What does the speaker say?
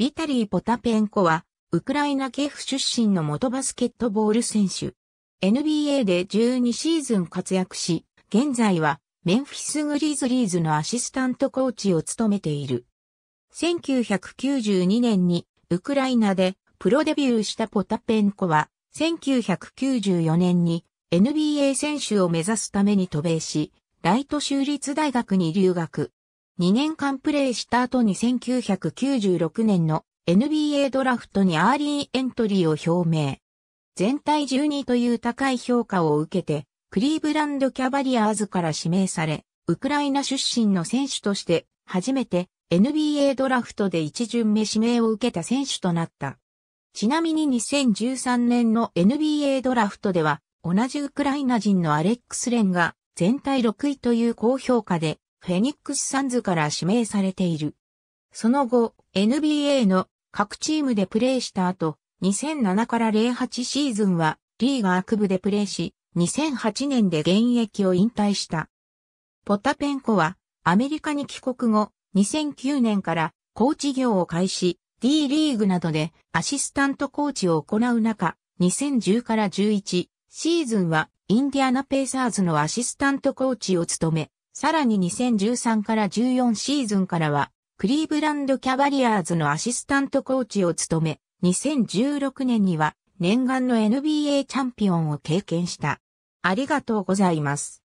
ビタリー・ポタペンコは、ウクライナ系府出身の元バスケットボール選手。NBA で12シーズン活躍し、現在はメンフィスグリーズリーズのアシスタントコーチを務めている。1992年にウクライナでプロデビューしたポタペンコは、1994年に NBA 選手を目指すために渡米し、ライト州立大学に留学。2年間プレーした後に1996年の NBA ドラフトにアーリーエントリーを表明。全体12位という高い評価を受けて、クリーブランドキャバリアーズから指名され、ウクライナ出身の選手として初めて NBA ドラフトで一巡目指名を受けた選手となった。ちなみに2013年の NBA ドラフトでは同じウクライナ人のアレックス・レンが全体6位という高評価でフェニックスサンズから指名されている。その後、NBA の各チームでプレーした後、2007から08シーズンはリーガー区部でプレーし、2008年で現役を引退した。ポタペンコはアメリカに帰国後、2009年からコーチ業を開始、D リーグなどでアシスタントコーチを行う中、2010から11シーズンはインディアナペイサーズのアシスタントコーチを務め、さらに2013から14シーズンからは、クリーブランドキャバリアーズのアシスタントコーチを務め、2016年には念願の NBA チャンピオンを経験した。ありがとうございます。